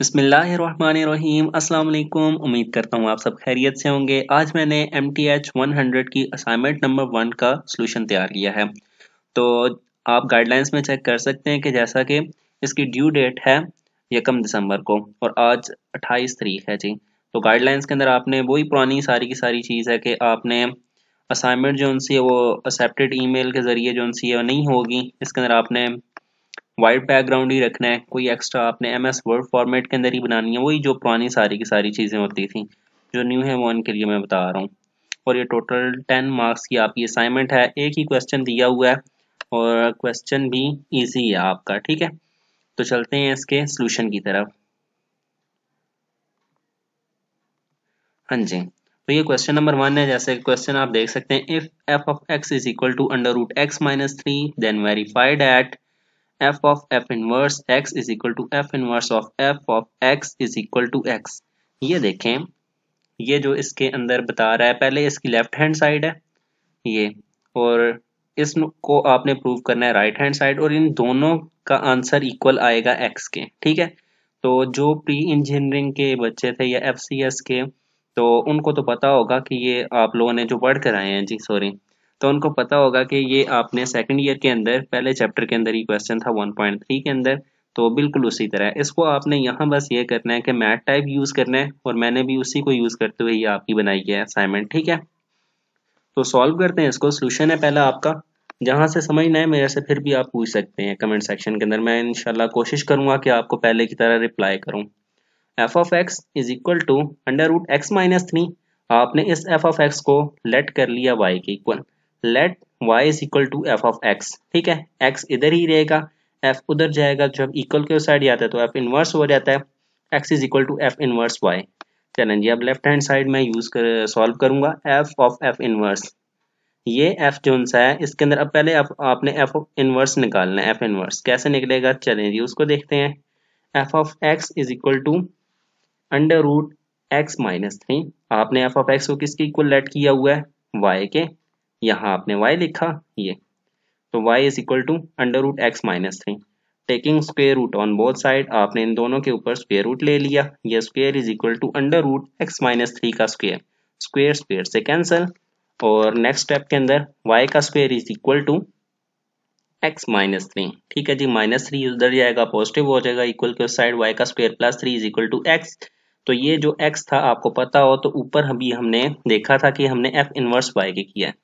बसमीम अल्लाम उम्मीद करता हूँ आप सब खैरियत से होंगे आज मैंने M T H one hundred की असाइनमेंट नंबर वन का सोल्यूशन तैयार किया है तो आप गाइडलाइंस में चेक कर सकते हैं कि जैसा कि इसकी ड्यू डेट है यकम दिसंबर को और आज अट्ठाईस तारीख है जी तो गाइडलाइंस के अंदर आपने वही पुरानी सारी की सारी चीज़ है कि आपने असाइनमेंट जो उनसी है वो एक्सेप्टेड मेल के ज़रिए जो उनसी है नहीं होगी इसके अंदर आपने वाइट बैकग्राउंड ही रखना है कोई एक्स्ट्रा आपने एम एस वर्ड फॉर्मेट के अंदर ही बनानी है वही जो पुरानी सारी की सारी चीज़ें होती थी जो न्यू है वो इनके लिए मैं बता रहा हूँ और ये टोटल टेन मार्क्स की आपकी असाइनमेंट है एक ही क्वेश्चन दिया हुआ है और क्वेश्चन भी ईजी है आपका ठीक है तो चलते हैं इसके सोल्यूशन की तरफ हाँ जी तो ये क्वेश्चन नंबर वन है जैसे क्वेश्चन आप देख सकते हैं if f of x is equal to under root x minus three then verified at f of f inverse x is equal to f inverse of f of x is equal to x ये देखें ये जो इसके अंदर बता रहा है पहले इसकी लेफ्ट हैंड साइड है ये और इसको आपने प्रूव करना है राइट हैंड साइड और इन दोनों का आंसर इक्वल आएगा एक्स के ठीक है तो जो प्री इंजीनियरिंग के बच्चे थे या एफ के तो उनको तो पता होगा कि ये आप लोगों ने जो पढ़ कर आए हैं जी सॉरी तो उनको पता होगा कि ये आपने सेकंड ईयर के अंदर पहले चैप्टर के अंदर ही क्वेश्चन था 1.3 के अंदर तो बिल्कुल उसी तरह इसको आपने यहाँ बस ये करना है कि मैथ टाइप यूज़ करना है और मैंने भी उसी को यूज़ करते हुए ये आपकी बनाई है असाइनमेंट ठीक है तो सॉल्व करते हैं इसको सोल्यूशन है पहला आपका जहाँ से समझना है मेरे से फिर भी आप पूछ सकते हैं कमेंट सेक्शन के अंदर मैं इनशाला कोशिश करूंगा कि आपको पहले की तरह रिप्लाई करूँ f of x is equal to under root x minus three आपने इस एफ ऑफ एक्स को लेट कर लिया वाई के equal let y is equal to f of x ठीक है x इधर ही रहेगा f उधर जाएगा जब इक्वल के साइड आता है तो f इनवर्स हो जाता है x is equal to f inverse y चलें जी अब लेफ्ट हैंड साइड में यूज कर सॉल्व करूंगा f ऑफ f इनवर्स ये f जो है इसके अंदर अब पहले आप, आपने f इनवर्स निकालना है f इनवर्स कैसे निकलेगा चलें जी उसको देखते हैं f of x is equal to under root x minus three आपने एफ ऑफ एक्स को किसके इक्वल लेट किया हुआ है वाई के यहाँ आपने y लिखा ये तो y is equal to under root x minus three taking square root on both side आपने इन दोनों के ऊपर स्क्वेयर रूट ले लिया ये square is equal to under root x minus three का स्क्वेयर स्क्वेयर स्क्वेयर से कैंसिल और नेक्स्ट स्टेप के अंदर y का square is equal to x minus three ठीक है जी माइनस थ्री उधर जाएगा पॉजिटिव हो जाएगा इक्वल के साइड y का square plus three is equal to x तो ये जो x था आपको पता हो तो ऊपर अभी हमने देखा था कि हमने f इनवर्स y के किया है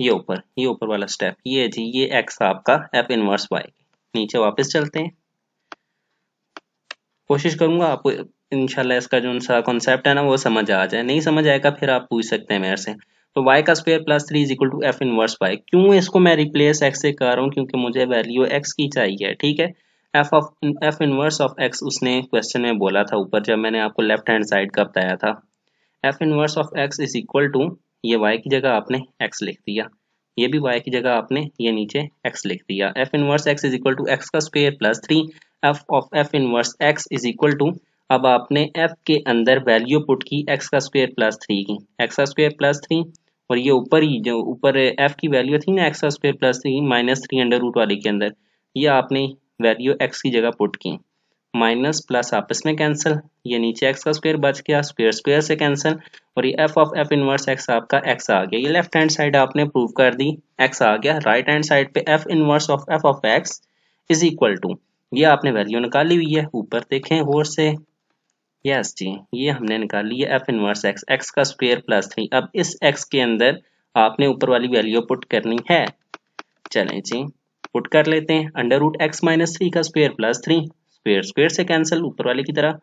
ये ऊपर ये ऊपर वाला स्टेप ये जी ये एक्स आपका एफ इनवर्स वाई नीचे वापस चलते हैं कोशिश करूंगा आपको इनशाला इसका जो सा कॉन्सेप्ट है ना वो समझ आ जाए नहीं समझ आएगा फिर आप पूछ सकते हैं मेरे से तो y का square plus three is equal to f inverse y क्यों इसको मैं रिप्लेस x से कर रहा हूँ क्योंकि मुझे वैल्यू x की चाहिए ठीक है f of f inverse of x उसने क्वेश्चन में बोला था ऊपर जब मैंने आपको लेफ्ट हैंड साइड का बताया था f inverse of x is equal to ये y की जगह आपने x लिख दिया ये भी y की जगह आपने ये नीचे x लिख दिया f inverse x is equal to x का square plus three f of f inverse x is equal to अब आपने f के अंदर वैल्यू पुट की x का स्क्वेयर प्लस थ्री की x का स्क्वेयर प्लस थ्री और ये ऊपर ही जो ऊपर f की वैल्यू थी ना एक्स का square plus three minus three under root वाले के अंदर ये आपने वैल्यू x की जगह पुट की माइनस प्लस आपस में कैंसिल ये नीचे एक्स का स्क्वायर बच गया स्क्वायर स्क्वायर से कैंसिल और ये f of f inverse x आपका एक्स आ गया ये लेफ्ट हैंड साइड आपने प्रूव कर दी एक्स आ गया राइट हैंड साइड पे f inverse of f of x is equal to ये आपने वैल्यू निकाली हुई है ऊपर देखें और से यस जी ये हमने निकाली है एफ इनवर्स एक्स एक्स का स्क्वायर प्लस थ्री अब इस एक्स के अंदर आपने ऊपर वाली वैल्यू पुट करनी है चलें जी पुट कर लेते हैं under root x minus three का square plus three square square से कैंसिल ऊपर वाले की तरह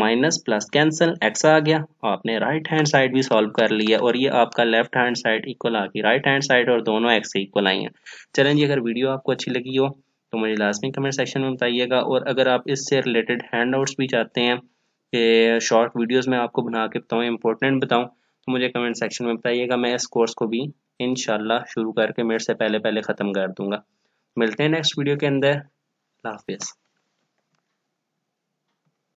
माइनस प्लस कैंसिल एक्स आ गया आपने राइट हैंड साइड भी सॉल्व कर लिया और ये आपका लेफ्ट हैंड साइड इक्वल आ गई राइट हैंड साइड और दोनों एक्स से इक्वल आई हैं चलें जी अगर वीडियो आपको अच्छी लगी हो तो मुझे लाजमी कमेंट सेक्शन में बताइएगा और अगर आप इससे रिलेटेड हैंड आउट्स भी चाहते हैं कि शॉर्ट वीडियोज में आपको बना के बताऊँ इंपॉर्टेंट बताऊँ तो मुझे कमेंट सेक्शन में बताइएगा मैं इस कोर्स को भी इन शुरू करके मेरे से पहले पहले ख़त्म कर दूँगा मिलते हैं नेक्स्ट वीडियो के अंदर हाफिज़